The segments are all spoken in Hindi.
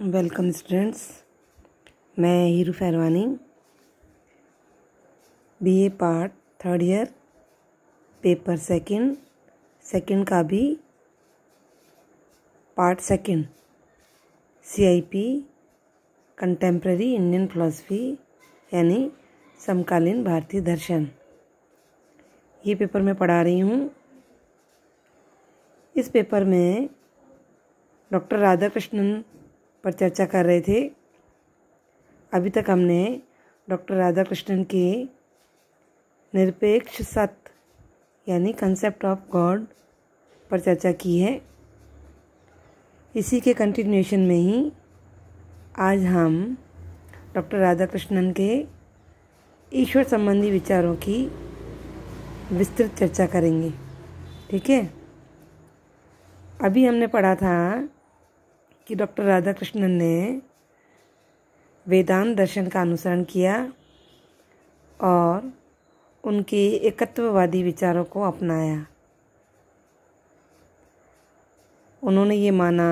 वेलकम स्टूडेंट्स मैं Heeru Pherwani BA part third year paper second second का भी part second CIP contemporary Indian philosophy यानी समकालीन भारतीय दर्शन ये पेपर मैं पढ़ा रही हूँ इस पेपर में डॉक्टर राधा कृष्णन पर चर्चा कर रहे थे अभी तक हमने डॉक्टर राधा कृष्णन के निरपेक्ष सत्य यानी कंसेप्ट ऑफ गॉड पर चर्चा की है इसी के कंटिन्यूशन में ही आज हम डॉक्टर राधा कृष्णन के ईश्वर संबंधी विचारों की विस्तृत चर्चा करेंगे ठीक है अभी हमने पढ़ा था कि डॉक्टर राधा कृष्णन ने वेदांत दर्शन का अनुसरण किया और उनके एकत्ववादी विचारों को अपनाया उन्होंने ये माना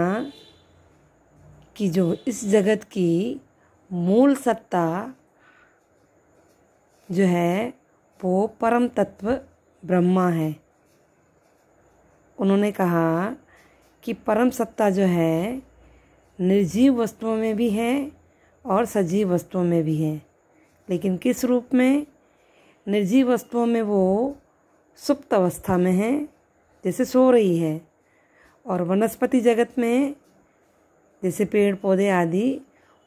कि जो इस जगत की मूल सत्ता जो है वो परम तत्व ब्रह्मा है उन्होंने कहा कि परम सत्ता जो है निर्जीव वस्तुओं में भी हैं और सजीव वस्तुओं में भी हैं लेकिन किस रूप में निर्जीव वस्तुओं में वो सुप्त अवस्था में है जैसे सो रही है और वनस्पति जगत में जैसे पेड़ पौधे आदि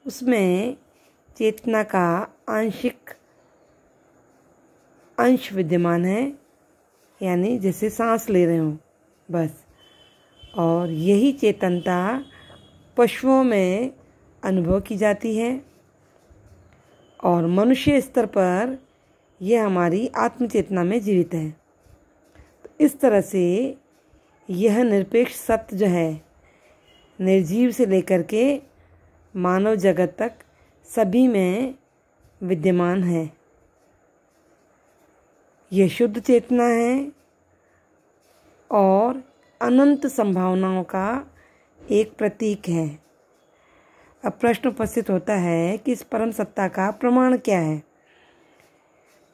उसमें चेतना का आंशिक अंश विद्यमान है यानी जैसे सांस ले रहे हों बस और यही चेतनता पशुओं में अनुभव की जाती है और मनुष्य स्तर पर यह हमारी आत्मचेतना में जीवित है तो इस तरह से यह निरपेक्ष सत्य जो है निर्जीव से लेकर के मानव जगत तक सभी में विद्यमान है यह शुद्ध चेतना है और अनंत संभावनाओं का एक प्रतीक है अब प्रश्न उपस्थित होता है कि इस परम सत्ता का प्रमाण क्या है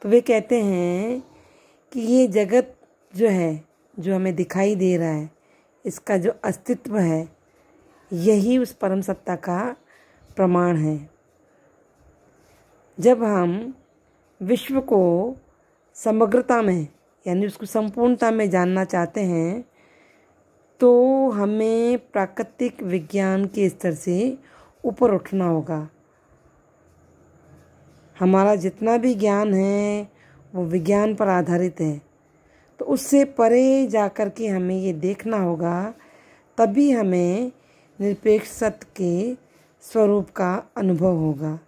तो वे कहते हैं कि ये जगत जो है जो हमें दिखाई दे रहा है इसका जो अस्तित्व है यही उस परम सत्ता का प्रमाण है जब हम विश्व को समग्रता में यानी उसको संपूर्णता में जानना चाहते हैं तो हमें प्राकृतिक विज्ञान के स्तर से ऊपर उठना होगा हमारा जितना भी ज्ञान है वो विज्ञान पर आधारित है तो उससे परे जा कर के हमें ये देखना होगा तभी हमें निरपेक्ष सत्य के स्वरूप का अनुभव होगा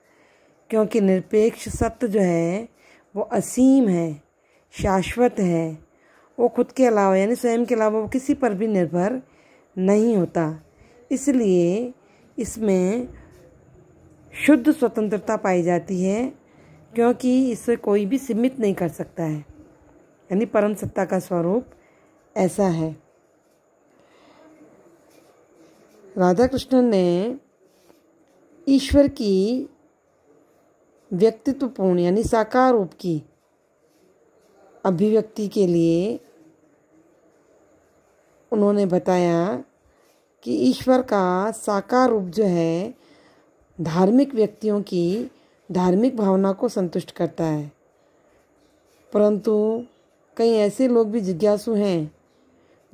क्योंकि निरपेक्ष सत्य जो है वो असीम है शाश्वत है वो खुद के अलावा यानी स्वयं के अलावा वो किसी पर भी निर्भर नहीं होता इसलिए इसमें शुद्ध स्वतंत्रता पाई जाती है क्योंकि इसे कोई भी सीमित नहीं कर सकता है यानी परम सत्ता का स्वरूप ऐसा है राधा कृष्ण ने ईश्वर की व्यक्तित्वपूर्ण यानी साकार रूप की अभिव्यक्ति के लिए उन्होंने बताया कि ईश्वर का साकार रूप जो है धार्मिक व्यक्तियों की धार्मिक भावना को संतुष्ट करता है परंतु कई ऐसे लोग भी जिज्ञासु हैं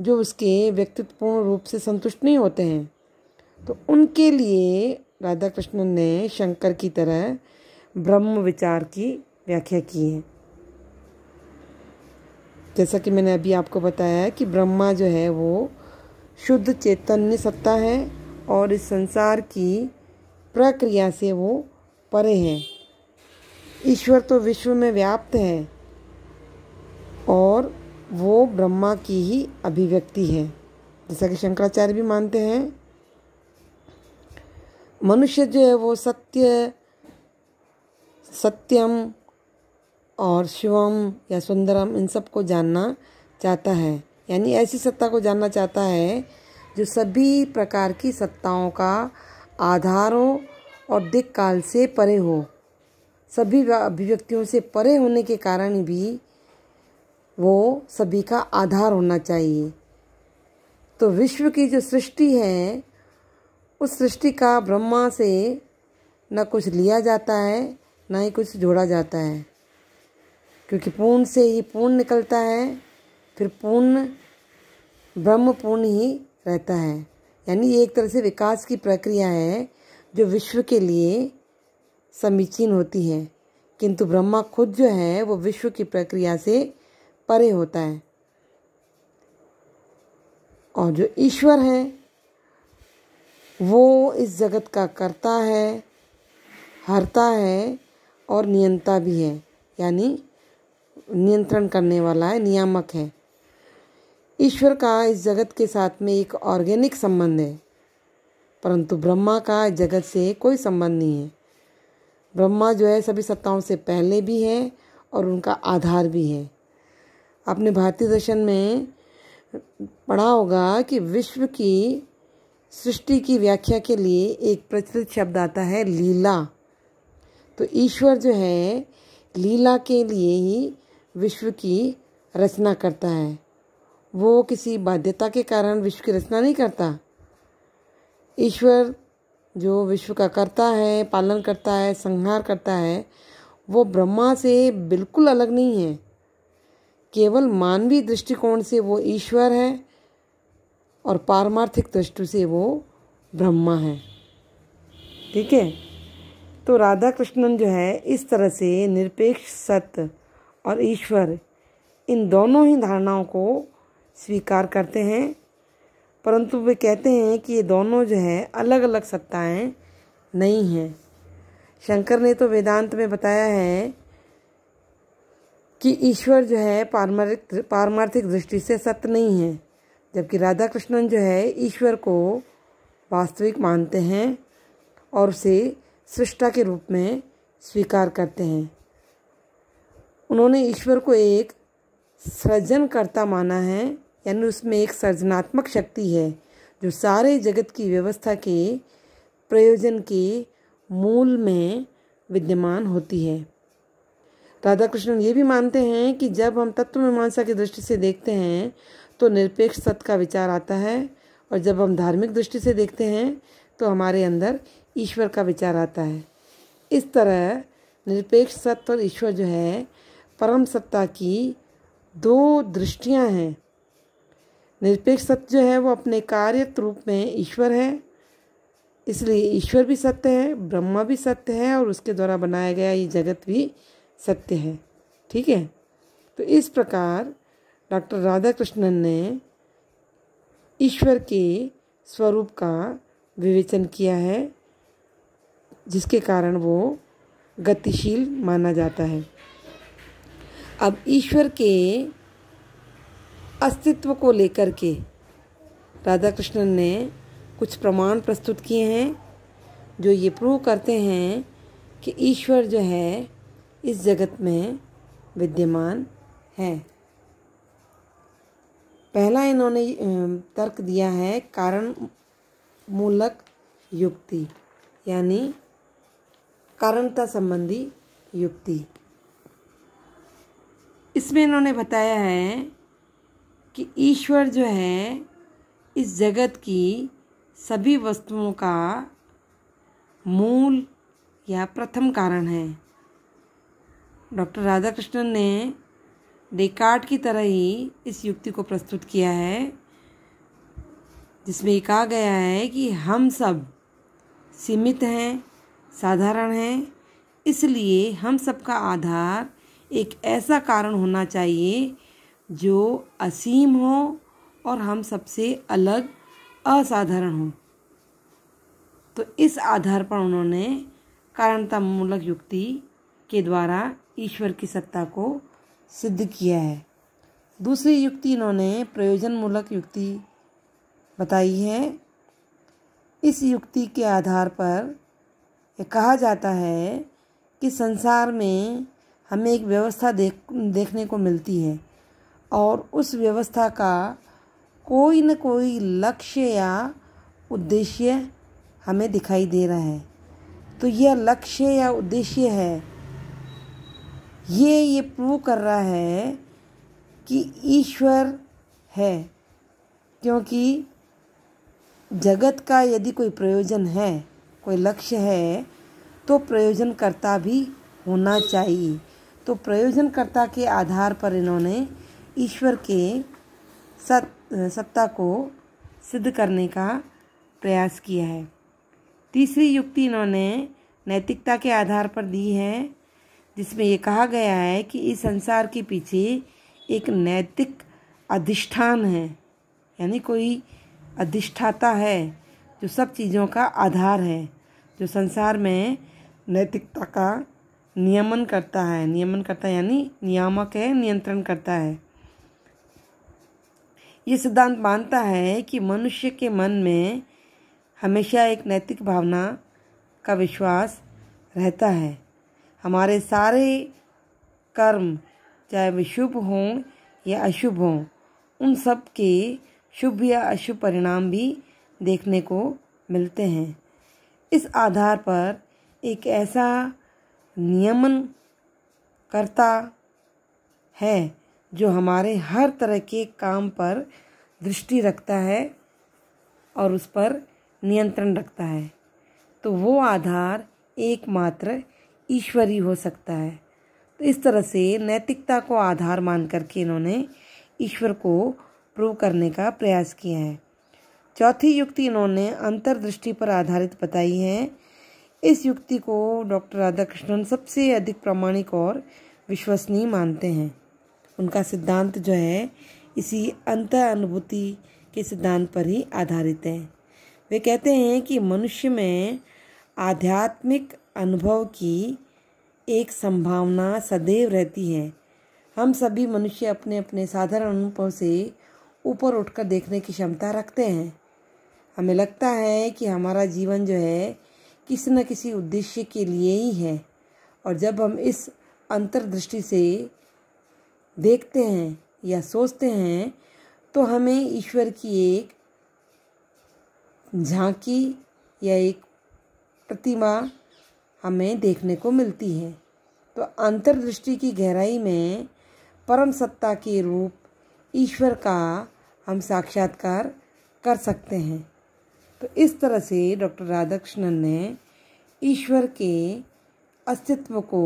जो उसके व्यक्तित्वपूर्ण रूप से संतुष्ट नहीं होते हैं तो उनके लिए राधा कृष्णन ने शंकर की तरह ब्रह्म विचार की व्याख्या की है जैसा कि मैंने अभी आपको बताया है कि ब्रह्मा जो है वो शुद्ध चैतन्य सत्ता है और इस संसार की प्रक्रिया से वो परे हैं ईश्वर तो विश्व में व्याप्त है और वो ब्रह्मा की ही अभिव्यक्ति है जैसा कि शंकराचार्य भी मानते हैं मनुष्य जो है वो सत्य सत्यम और शिवम या सुंदरम इन सब को जानना चाहता है यानी ऐसी सत्ता को जानना चाहता है जो सभी प्रकार की सत्ताओं का आधार हो और दिक काल से परे हो सभी अभिव्यक्तियों से परे होने के कारण भी वो सभी का आधार होना चाहिए तो विश्व की जो सृष्टि है उस सृष्टि का ब्रह्मा से न कुछ लिया जाता है ना ही कुछ जोड़ा जाता है क्योंकि पूर्ण से ही पूर्ण निकलता है फिर पूर्ण ब्रह्म पूर्ण ही रहता है यानी एक तरह से विकास की प्रक्रिया है जो विश्व के लिए समीचीन होती है किंतु ब्रह्मा खुद जो है वो विश्व की प्रक्रिया से परे होता है और जो ईश्वर है वो इस जगत का करता है हरता है और नियंता भी है यानी नियंत्रण करने वाला है नियामक है ईश्वर का इस जगत के साथ में एक ऑर्गेनिक संबंध है परंतु ब्रह्मा का इस जगत से कोई संबंध नहीं है ब्रह्मा जो है सभी सत्ताओं से पहले भी है और उनका आधार भी है आपने भारतीय दर्शन में पढ़ा होगा कि विश्व की सृष्टि की व्याख्या के लिए एक प्रचलित शब्द आता है लीला तो ईश्वर जो है लीला के लिए ही विश्व की रचना करता है वो किसी बाध्यता के कारण विश्व की रचना नहीं करता ईश्वर जो विश्व का करता है पालन करता है संहार करता है वो ब्रह्मा से बिल्कुल अलग नहीं है केवल मानवीय दृष्टिकोण से वो ईश्वर है और पारमार्थिक दृष्टि से वो ब्रह्मा है ठीक है तो राधा कृष्णन जो है इस तरह से निरपेक्ष सत्य और ईश्वर इन दोनों ही धारणाओं को स्वीकार करते हैं परंतु वे कहते हैं कि ये दोनों जो है अलग अलग सत्ताएं नहीं हैं शंकर ने तो वेदांत में बताया है कि ईश्वर जो है पारमार्थिक पारमार्थिक दृष्टि से सत्य नहीं है जबकि राधा कृष्णन जो है ईश्वर को वास्तविक मानते हैं और उसे सृष्टा के रूप में स्वीकार करते हैं उन्होंने ईश्वर को एक सृजनकर्ता माना है यानी उसमें एक सृजनात्मक शक्ति है जो सारे जगत की व्यवस्था के प्रयोजन के मूल में विद्यमान होती है राधा कृष्ण ये भी मानते हैं कि जब हम तत्व मीमांसा की दृष्टि से देखते हैं तो निरपेक्ष सत्य का विचार आता है और जब हम धार्मिक दृष्टि से देखते हैं तो हमारे अंदर ईश्वर का विचार आता है इस तरह निरपेक्ष सत्य और ईश्वर जो है परम सत्ता की दो दृष्टियां हैं निरपेक्ष सत्य जो है वो अपने कार्य रूप में ईश्वर है इसलिए ईश्वर भी सत्य है ब्रह्मा भी सत्य है और उसके द्वारा बनाया गया ये जगत भी सत्य है ठीक है तो इस प्रकार डॉक्टर राधा कृष्णन ने ईश्वर के स्वरूप का विवेचन किया है जिसके कारण वो गतिशील माना जाता है अब ईश्वर के अस्तित्व को लेकर के राधा कृष्णन ने कुछ प्रमाण प्रस्तुत किए हैं जो ये प्रूव करते हैं कि ईश्वर जो है इस जगत में विद्यमान है पहला इन्होंने तर्क दिया है कारण मूलक युक्ति यानी कारणता संबंधी युक्ति इसमें इन्होंने बताया है कि ईश्वर जो है इस जगत की सभी वस्तुओं का मूल या प्रथम कारण है डॉक्टर राधा कृष्णन ने डेकार्ट की तरह ही इस युक्ति को प्रस्तुत किया है जिसमें कहा गया है कि हम सब सीमित हैं साधारण हैं इसलिए हम सबका आधार एक ऐसा कारण होना चाहिए जो असीम हो और हम सबसे अलग असाधारण हो तो इस आधार पर उन्होंने कारणता मूलक युक्ति के द्वारा ईश्वर की सत्ता को सिद्ध किया है दूसरी युक्ति इन्होंने प्रयोजन मूलक युक्ति बताई है इस युक्ति के आधार पर कहा जाता है कि संसार में हमें एक व्यवस्था देख देखने को मिलती है और उस व्यवस्था का कोई न कोई लक्ष्य या उद्देश्य हमें दिखाई दे रहा है तो यह लक्ष्य या उद्देश्य है ये ये प्रूव कर रहा है कि ईश्वर है क्योंकि जगत का यदि कोई प्रयोजन है कोई लक्ष्य है तो प्रयोजनकर्ता भी होना चाहिए तो प्रयोजनकर्ता के आधार पर इन्होंने ईश्वर के सत सत्ता को सिद्ध करने का प्रयास किया है तीसरी युक्ति इन्होंने नैतिकता के आधार पर दी है जिसमें ये कहा गया है कि इस संसार के पीछे एक नैतिक अधिष्ठान है यानी कोई अधिष्ठाता है जो सब चीज़ों का आधार है जो संसार में नैतिकता का नियमन करता है नियमन करता है यानी नियामक है नियंत्रण करता है ये सिद्धांत मानता है कि मनुष्य के मन में हमेशा एक नैतिक भावना का विश्वास रहता है हमारे सारे कर्म चाहे वे शुभ हों या अशुभ हों उन सब के शुभ या अशुभ परिणाम भी देखने को मिलते हैं इस आधार पर एक ऐसा नियमन करता है जो हमारे हर तरह के काम पर दृष्टि रखता है और उस पर नियंत्रण रखता है तो वो आधार एकमात्र ईश्वरी हो सकता है तो इस तरह से नैतिकता को आधार मान करके इन्होंने ईश्वर को प्रूव करने का प्रयास किया है चौथी युक्ति इन्होंने अंतर्दृष्टि पर आधारित बताई है इस युक्ति को डॉक्टर राधाकृष्णन सबसे अधिक प्रामाणिक और विश्वसनीय मानते हैं उनका सिद्धांत जो है इसी अंत अनुभूति के सिद्धांत पर ही आधारित है वे कहते हैं कि मनुष्य में आध्यात्मिक अनुभव की एक संभावना सदैव रहती है हम सभी मनुष्य अपने अपने साधारण अनुभव से ऊपर उठकर देखने की क्षमता रखते हैं हमें लगता है कि हमारा जीवन जो है किसी न किसी उद्देश्य के लिए ही है और जब हम इस अंतर्दृष्टि से देखते हैं या सोचते हैं तो हमें ईश्वर की एक झांकी या एक प्रतिमा हमें देखने को मिलती है तो अंतर्दृष्टि की गहराई में परम सत्ता के रूप ईश्वर का हम साक्षात्कार कर सकते हैं तो इस तरह से डॉक्टर राधाकृष्णन ने ईश्वर के अस्तित्व को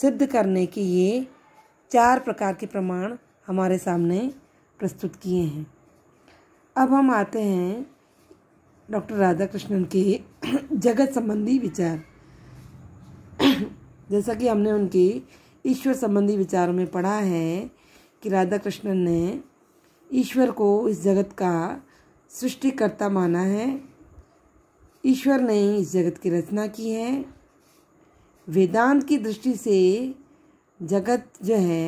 सिद्ध करने के ये चार प्रकार के प्रमाण हमारे सामने प्रस्तुत किए हैं अब हम आते हैं डॉक्टर राधाकृष्णन के जगत संबंधी विचार जैसा कि हमने उनके ईश्वर संबंधी विचारों में पढ़ा है कि राधा कृष्णन ने ईश्वर को इस जगत का सृष्टिकर्ता माना है ईश्वर ने इस जगत की रचना की है वेदांत की दृष्टि से जगत जो है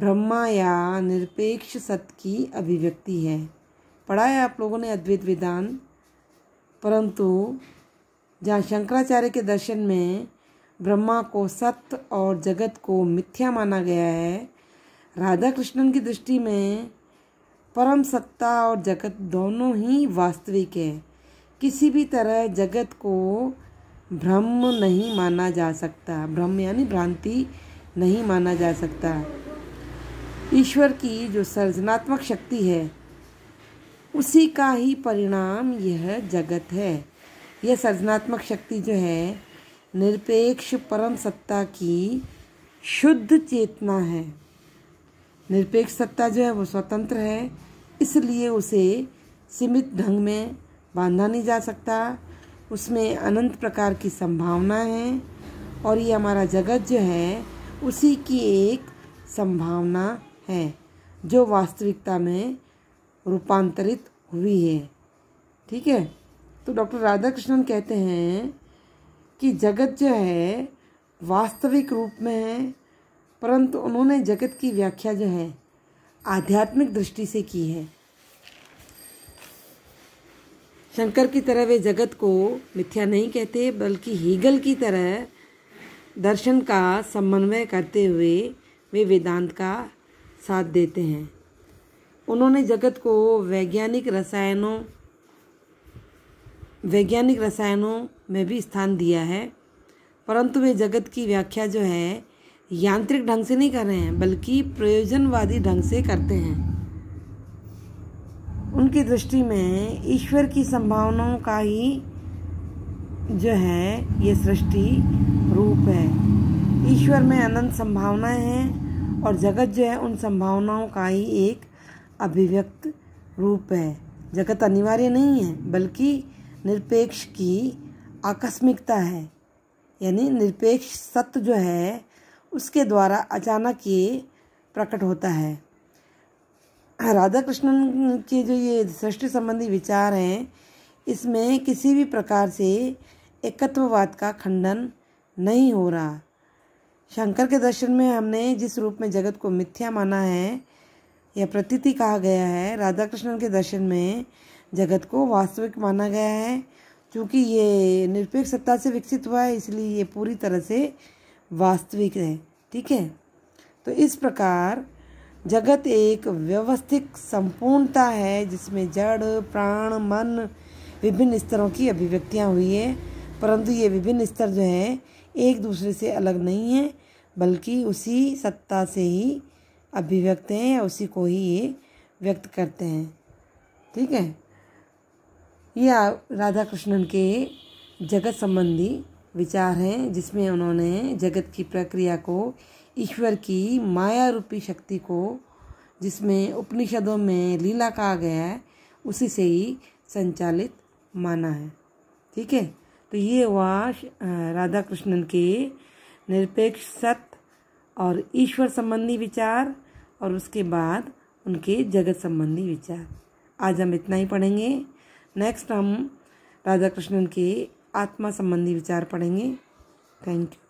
ब्रह्मा या निरपेक्ष सत्य की अभिव्यक्ति है पढ़ा है आप लोगों ने अद्वैत वेदांत परंतु जहाँ शंकराचार्य के दर्शन में ब्रह्मा को सत्य और जगत को मिथ्या माना गया है राधा कृष्णन की दृष्टि में परम सत्ता और जगत दोनों ही वास्तविक है किसी भी तरह जगत को ब्रह्म नहीं माना जा सकता ब्रह्म यानी भ्रांति नहीं माना जा सकता ईश्वर की जो सर्जनात्मक शक्ति है उसी का ही परिणाम यह जगत है यह सर्जनात्मक शक्ति जो है निरपेक्ष परम सत्ता की शुद्ध चेतना है निरपेक्ष सत्ता जो है वो स्वतंत्र है इसलिए उसे सीमित ढंग में बांधा नहीं जा सकता उसमें अनंत प्रकार की संभावना है और ये हमारा जगत जो है उसी की एक संभावना है जो वास्तविकता में रूपांतरित हुई है ठीक है तो डॉक्टर राधाकृष्णन कहते हैं कि जगत जो है वास्तविक रूप में है परंतु उन्होंने जगत की व्याख्या जो है आध्यात्मिक दृष्टि से की है शंकर की तरह वे जगत को मिथ्या नहीं कहते बल्कि हीगल की तरह दर्शन का समन्वय करते हुए वे वेदांत का साथ देते हैं उन्होंने जगत को वैज्ञानिक रसायनों वैज्ञानिक रसायनों में भी स्थान दिया है परंतु वे जगत की व्याख्या जो है यांत्रिक ढंग से नहीं कर रहे हैं बल्कि प्रयोजनवादी ढंग से करते हैं उनकी दृष्टि में ईश्वर की संभावनाओं का ही जो है ये सृष्टि रूप है ईश्वर में अनंत संभावनाएं हैं और जगत जो है उन संभावनाओं का ही एक अभिव्यक्त रूप है जगत अनिवार्य नहीं है बल्कि निरपेक्ष की आकस्मिकता है यानी निरपेक्ष सत्य जो है उसके द्वारा अचानक ये प्रकट होता है राधा कृष्णन के जो ये सृष्टि संबंधी विचार हैं इसमें किसी भी प्रकार से एकत्ववाद का खंडन नहीं हो रहा शंकर के दर्शन में हमने जिस रूप में जगत को मिथ्या माना है या प्रतीति कहा गया है राधा कृष्णन के दर्शन में जगत को वास्तविक माना गया है क्योंकि ये निरपेक्ष सत्ता से विकसित हुआ है इसलिए ये पूरी तरह से वास्तविक है ठीक है तो इस प्रकार जगत एक व्यवस्थित संपूर्णता है जिसमें जड़ प्राण मन विभिन्न स्तरों की अभिव्यक्तियाँ हुई है परंतु ये विभिन्न स्तर जो हैं एक दूसरे से अलग नहीं है बल्कि उसी सत्ता से ही अभिव्यक्त हैं या उसी को ही ये व्यक्त करते हैं ठीक है ये राधा कृष्णन के जगत संबंधी विचार हैं जिसमें उन्होंने जगत की प्रक्रिया को ईश्वर की माया रूपी शक्ति को जिसमें उपनिषदों में लीला कहा गया है उसी से ही संचालित माना है ठीक है तो ये हुआ राधा कृष्णन के निरपेक्ष सत्य और ईश्वर संबंधी विचार और उसके बाद उनके जगत संबंधी विचार आज हम इतना ही पढ़ेंगे नेक्स्ट हम राधा कृष्णन के आत्मा संबंधी विचार पढ़ेंगे थैंक यू